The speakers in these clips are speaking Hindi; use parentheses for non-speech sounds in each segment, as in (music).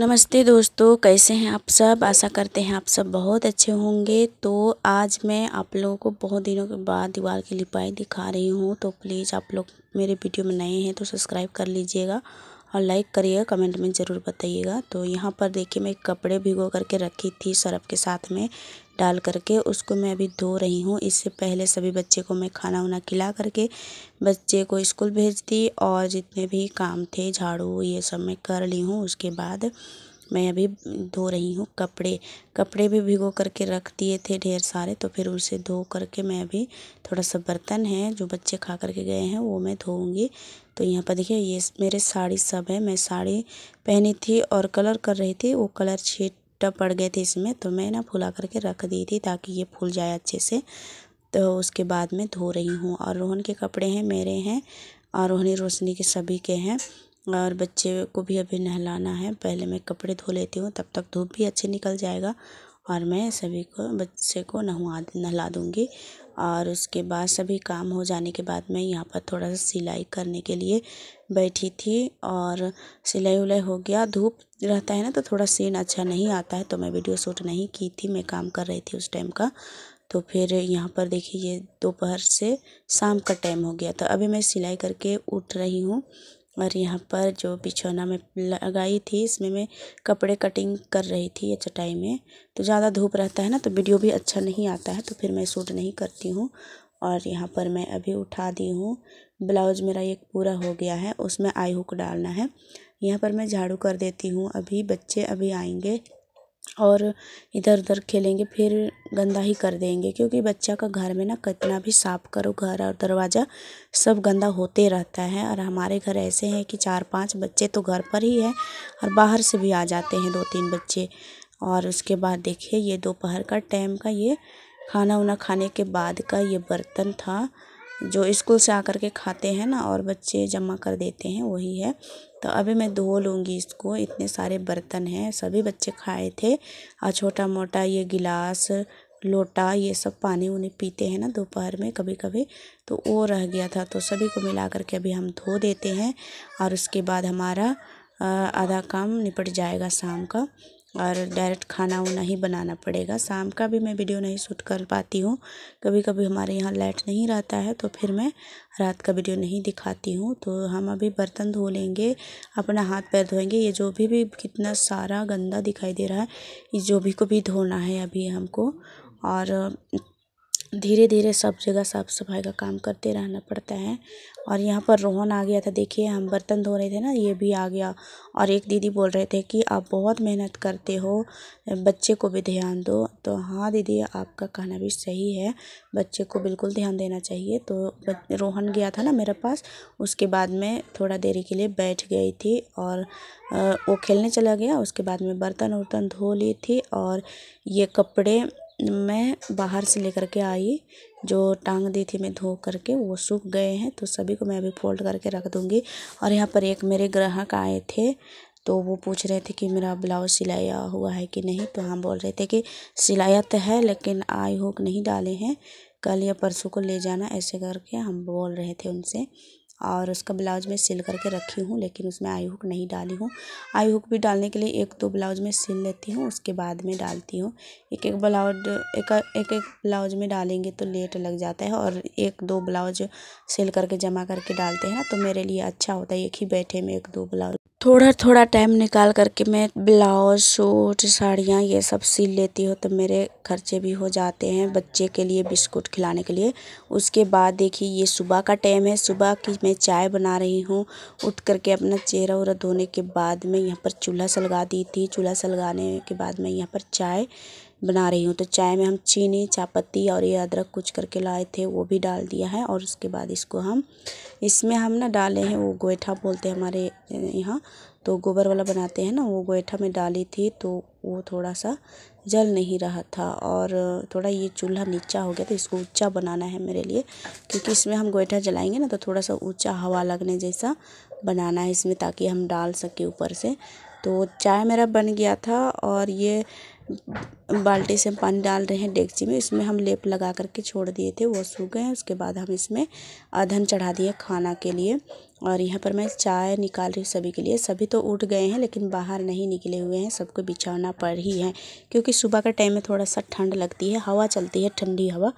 नमस्ते दोस्तों कैसे हैं आप सब आशा करते हैं आप सब बहुत अच्छे होंगे तो आज मैं आप लोगों को बहुत दिनों के बाद दीवार की लिपाई दिखा रही हूँ तो प्लीज़ आप लोग मेरे वीडियो में नए हैं तो सब्सक्राइब कर लीजिएगा और लाइक करिएगा कमेंट में ज़रूर बताइएगा तो यहाँ पर देखिए मैं कपड़े भिगो करके रखी थी सरफ के साथ में डाल करके उसको मैं अभी धो रही हूँ इससे पहले सभी बच्चे को मैं खाना उना खिला करके बच्चे को स्कूल भेज दी और जितने भी काम थे झाड़ू ये सब मैं कर ली हूँ उसके बाद मैं अभी धो रही हूँ कपड़े कपड़े भी भिगो करके रख दिए थे ढेर सारे तो फिर उसे धो करके मैं अभी थोड़ा सा बर्तन है जो बच्चे खा करके गए हैं वो मैं धोऊँगी तो यहाँ पर देखिए ये मेरे साड़ी सब है मैं साड़ी पहनी थी और कलर कर रही थी वो कलर छीट भुट्टा पड़ गए थे इसमें तो मैं ना फुला करके रख दी थी ताकि ये फूल जाए अच्छे से तो उसके बाद मैं धो रही हूँ और रोहन के कपड़े हैं मेरे हैं और रोहनी रोशनी के सभी के हैं और बच्चे को भी अभी नहलाना है पहले मैं कपड़े धो लेती हूँ तब तक धूप भी अच्छे निकल जाएगा और मैं सभी को बच्चे को नहवा नहला दूँगी और उसके बाद सभी काम हो जाने के बाद मैं यहाँ पर थोड़ा सा सिलाई करने के लिए बैठी थी और सिलाई उलाई हो गया धूप रहता है ना तो थोड़ा सीन अच्छा नहीं आता है तो मैं वीडियो शूट नहीं की थी मैं काम कर रही थी उस टाइम का तो फिर यहाँ पर देखिए ये दोपहर से शाम का टाइम हो गया तो अभी मैं सिलाई करके उठ रही हूँ और यहाँ पर जो बिछौना में लगाई थी इसमें मैं कपड़े कटिंग कर रही थी ये चटाई में तो ज़्यादा धूप रहता है ना तो वीडियो भी अच्छा नहीं आता है तो फिर मैं सूट नहीं करती हूँ और यहाँ पर मैं अभी उठा दी हूँ ब्लाउज मेरा एक पूरा हो गया है उसमें आई हुक डालना है यहाँ पर मैं झाड़ू कर देती हूँ अभी बच्चे अभी आएंगे और इधर उधर खेलेंगे फिर गंदा ही कर देंगे क्योंकि बच्चा का घर में ना कितना भी साफ करो घर और दरवाज़ा सब गंदा होते रहता है और हमारे घर ऐसे हैं कि चार पांच बच्चे तो घर पर ही हैं और बाहर से भी आ जाते हैं दो तीन बच्चे और उसके बाद देखिए ये दोपहर का टाइम का ये खाना उना खाने के बाद का ये बर्तन था जो स्कूल से आकर के खाते हैं ना और बच्चे जमा कर देते हैं वही है तो अभी मैं धो लूँगी इसको इतने सारे बर्तन हैं सभी बच्चे खाए थे और छोटा मोटा ये गिलास लोटा ये सब पानी उन्हें पीते हैं ना दोपहर में कभी कभी तो वो रह गया था तो सभी को मिला करके अभी हम धो देते हैं और उसके बाद हमारा आधा काम निपट जाएगा शाम का और डायरेक्ट खाना वाना ही बनाना पड़ेगा शाम का भी मैं वीडियो नहीं सूट कर पाती हूँ कभी कभी हमारे यहाँ लाइट नहीं रहता है तो फिर मैं रात का वीडियो नहीं दिखाती हूँ तो हम अभी बर्तन धो लेंगे अपना हाथ पैर धोएंगे ये जो भी भी कितना सारा गंदा दिखाई दे रहा है इस जो भी को भी धोना है अभी हमको और धीरे धीरे सब जगह साफ सफाई का काम करते रहना पड़ता है और यहाँ पर रोहन आ गया था देखिए हम बर्तन धो रहे थे ना ये भी आ गया और एक दीदी बोल रहे थे कि आप बहुत मेहनत करते हो बच्चे को भी ध्यान दो तो हाँ दीदी आपका कहना भी सही है बच्चे को बिल्कुल ध्यान देना चाहिए तो रोहन गया था ना मेरे पास उसके बाद में थोड़ा देरी के लिए बैठ गई थी और वो खेलने चला गया उसके बाद में बर्तन वर्तन धो ली थी और ये कपड़े मैं बाहर से लेकर के आई जो टांग दी थी मैं धो करके वो सूख गए हैं तो सभी को मैं अभी फोल्ड करके रख दूँगी और यहाँ पर एक मेरे ग्राहक आए थे तो वो पूछ रहे थे कि मेरा ब्लाउज सिलाया हुआ है कि नहीं तो हम बोल रहे थे कि सिलाया तो है लेकिन आई होक नहीं डाले हैं कल या परसों को ले जाना ऐसे करके हम बोल रहे थे उनसे और उसका ब्लाउज मैं सिल करके रखी हूँ लेकिन उसमें आई हुक नहीं डाली हूँ आई हुक भी डालने के लिए एक दो ब्लाउज में सिल लेती हूँ उसके बाद में डालती हूँ एक एक ब्लाउज एक एक एक ब्लाउज में डालेंगे तो लेट लग जाता है और एक दो ब्लाउज सिल करके जमा करके डालते हैं ना तो मेरे लिए अच्छा होता है एक ही बैठे में एक दो ब्लाउज थोड़ा थोड़ा टाइम निकाल करके मैं ब्लाउज सूट साड़ियाँ ये सब सिल लेती हूँ तो मेरे खर्चे भी हो जाते हैं बच्चे के लिए बिस्कुट खिलाने के लिए उसके बाद देखिए ये सुबह का टाइम है सुबह की मैं चाय बना रही हूँ उठ करके अपना चेहरा उरा धोने के बाद में यहाँ पर चूल्हा सलगा दी थी चूल्हा सलगाने के बाद में यहाँ पर चाय बना रही हूँ तो चाय में हम चीनी चापत्ती और ये अदरक कुछ करके लाए थे वो भी डाल दिया है और उसके बाद इसको हम इसमें हम ना डाले हैं वो गोएठा बोलते हैं हमारे यहाँ तो गोबर वाला बनाते हैं ना वो गोएठा में डाली थी तो वो थोड़ा सा जल नहीं रहा था और थोड़ा ये चूल्हा नीचा हो गया तो इसको ऊँचा बनाना है मेरे लिए क्योंकि इसमें हम गोएठा जलाएँगे ना तो थोड़ा सा ऊँचा हवा लगने जैसा बनाना है इसमें ताकि हम डाल सकें ऊपर से तो चाय मेरा बन गया था और ये बाल्टी से पानी डाल रहे हैं डेगची में इसमें हम लेप लगा करके छोड़ दिए थे वो सूख गए उसके बाद हम इसमें अधन चढ़ा दिए खाना के लिए और यहाँ पर मैं चाय निकाल रही हूँ सभी के लिए सभी तो उठ गए हैं लेकिन बाहर नहीं निकले हुए हैं सबको बिछाना पड़ ही है क्योंकि सुबह का टाइम में थोड़ा सा ठंड लगती है हवा चलती है ठंडी हवा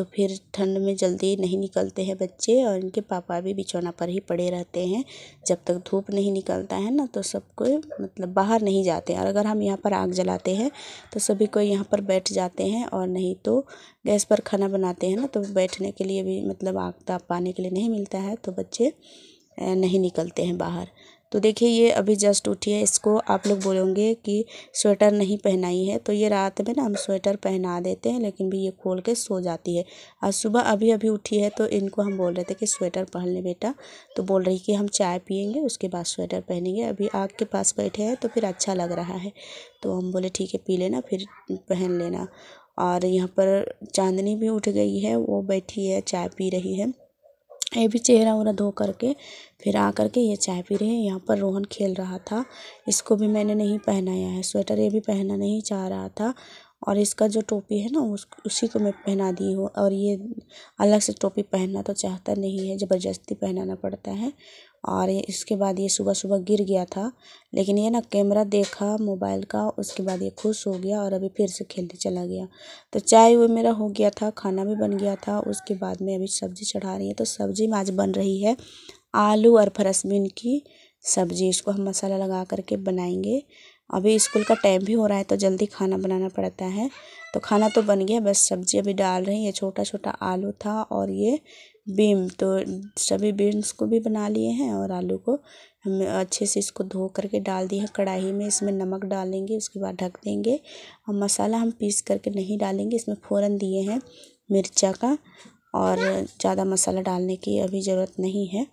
तो फिर ठंड में जल्दी नहीं निकलते हैं बच्चे और इनके पापा भी बिछौना पर ही पड़े रहते हैं जब तक धूप नहीं निकलता है ना तो सब कोई मतलब बाहर नहीं जाते और अगर हम यहाँ पर आग जलाते हैं तो सभी कोई यहाँ पर बैठ जाते हैं और नहीं तो गैस पर खाना बनाते हैं ना तो बैठने के लिए भी मतलब आग ताप पाने के लिए नहीं मिलता है तो बच्चे नहीं निकलते हैं बाहर तो देखिए ये अभी जस्ट उठी है इसको आप लोग बोलोगे कि स्वेटर नहीं पहनाई है तो ये रात में ना हम स्वेटर पहना देते हैं लेकिन भी ये खोल के सो जाती है आज सुबह अभी अभी उठी है तो इनको हम बोल रहे थे कि स्वेटर पहन ले बेटा तो बोल रही कि हम चाय पियेंगे उसके बाद स्वेटर पहनेंगे अभी आग के पास बैठे हैं तो फिर अच्छा लग रहा है तो हम बोले ठीक है पी लेना फिर पहन लेना और यहाँ पर चांदनी भी उठ गई है वो बैठी है चाय पी रही है ये भी चेहरा वहरा धो करके फिर आ करके ये चाय पी रहे हैं यहाँ पर रोहन खेल रहा था इसको भी मैंने नहीं पहनाया है स्वेटर ये भी पहना नहीं चाह रहा था और इसका जो टोपी है ना उस उसी को मैं पहना दी हूँ और ये अलग से टोपी पहनना तो चाहता नहीं है ज़बरदस्ती पहनाना पड़ता है और ये इसके बाद ये सुबह सुबह गिर गया था लेकिन ये ना कैमरा देखा मोबाइल का उसके बाद ये खुश हो गया और अभी फिर से खेलते चला गया तो चाय वो मेरा हो गया था खाना भी बन गया था उसके बाद में अभी सब्जी चढ़ा रही है तो सब्जी में आज बन रही है आलू और फरसबीन की सब्जी इसको हम मसाला लगा करके बनाएंगे अभी स्कूल का टाइम भी हो रहा है तो जल्दी खाना बनाना पड़ता है तो खाना तो बन गया बस सब्जी अभी डाल रही है छोटा छोटा आलू था और ये बीम तो सभी बीन्स को भी बना लिए हैं और आलू को हम अच्छे से इसको धो करके डाल दिए हैं कढ़ाई में इसमें नमक डालेंगे उसके बाद ढक देंगे और मसाला हम पीस करके नहीं डालेंगे इसमें फ़ोरन दिए हैं मिर्चा का और ज़्यादा मसाला डालने की अभी ज़रूरत नहीं है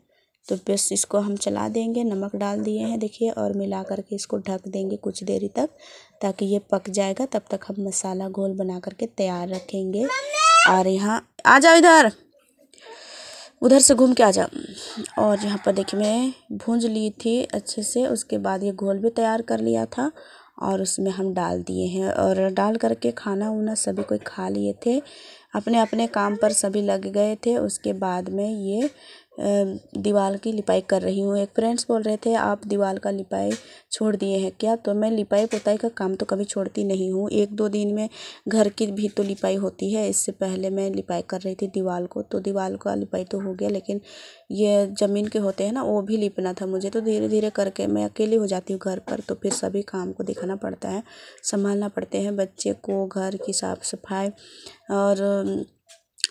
तो बस इसको हम चला देंगे नमक डाल दिए हैं देखिए और मिला करके इसको ढक देंगे कुछ देरी तक ताकि ये पक जाएगा तब तक हम मसाला घोल बना करके तैयार रखेंगे और यहाँ आ जाओ इधर उधर से घूम के आ जा और यहाँ पर देखिए मैं भूंज ली थी अच्छे से उसके बाद ये घोल भी तैयार कर लिया था और उसमें हम डाल दिए हैं और डाल करके खाना उना सभी कोई खा लिए थे अपने अपने काम पर सभी लग गए थे उसके बाद में ये दीवाल की लिपाई कर रही हूँ एक फ्रेंड्स बोल रहे थे आप दीवाल का लिपाई छोड़ दिए हैं क्या तो मैं लिपाई पोताई का काम तो कभी छोड़ती नहीं हूँ एक दो दिन में घर की भी तो लिपाई होती है इससे पहले मैं लिपाई कर रही थी दीवाल को तो दीवाल का लिपाई तो हो गया लेकिन ये ज़मीन के होते हैं ना वो भी लिपना था मुझे तो धीरे धीरे करके मैं अकेली हो जाती हूँ घर पर तो फिर सभी काम को दिखाना पड़ता है संभालना पड़ते हैं बच्चे को घर की साफ़ सफाई और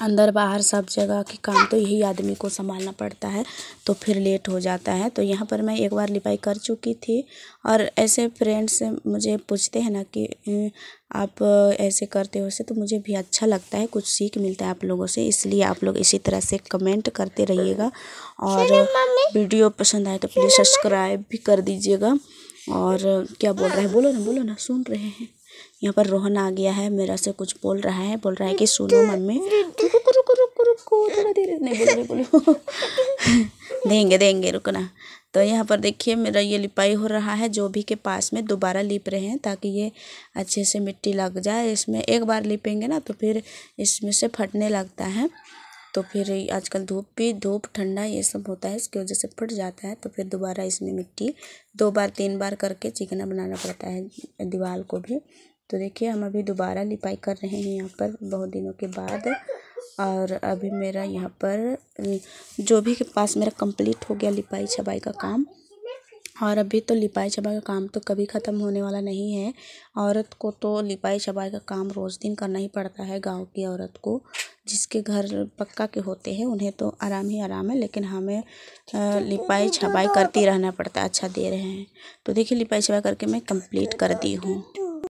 अंदर बाहर सब जगह के काम तो यही आदमी को संभालना पड़ता है तो फिर लेट हो जाता है तो यहाँ पर मैं एक बार लिपाई कर चुकी थी और ऐसे फ्रेंड्स मुझे पूछते हैं ना कि आप ऐसे करते हो से तो मुझे भी अच्छा लगता है कुछ सीख मिलता है आप लोगों से इसलिए आप लोग इसी तरह से कमेंट करते रहिएगा और वीडियो पसंद आए तो प्लीज़ सब्सक्राइब भी कर दीजिएगा और क्या बोल रहे हैं बोलो ना बोलो ना सुन रहे हैं यहाँ पर रोहन आ गया है मेरा से कुछ बोल रहा है बोल रहा है कि सुनो मम्मी रुको रुको रुको रुको थोड़ा देर नहीं बोल रही बोलो (laughs) देंगे देंगे रुकना तो यहाँ पर देखिए मेरा ये लिपाई हो रहा है जो भी के पास में दोबारा लिप रहे हैं ताकि ये अच्छे से मिट्टी लग जाए इसमें एक बार लिपेंगे ना तो फिर इसमें से फटने लगता है तो फिर आजकल धूप भी धूप ठंडा ये सब होता है इसकी वजह से फट जाता है तो फिर दोबारा इसमें मिट्टी दो बार तीन बार करके चिकना बनाना पड़ता है दीवार को भी तो देखिए हम अभी दोबारा लिपाई कर रहे हैं यहाँ पर बहुत दिनों के बाद और अभी मेरा यहाँ पर जो भी के पास मेरा कंप्लीट हो गया लिपाई छबाई का काम और अभी तो लिपाई छबाई का काम तो कभी ख़त्म होने वाला नहीं है औरत को तो लिपाई छबाई का काम रोज़ दिन करना ही पड़ता है गांव की औरत को जिसके घर पक्का के होते हैं उन्हें तो आराम ही आराम है लेकिन हमें लिपाई छबाई करती रहना पड़ता है अच्छा दे रहे हैं तो देखिए लिपाई छबाई करके मैं कंप्लीट कर दी हूँ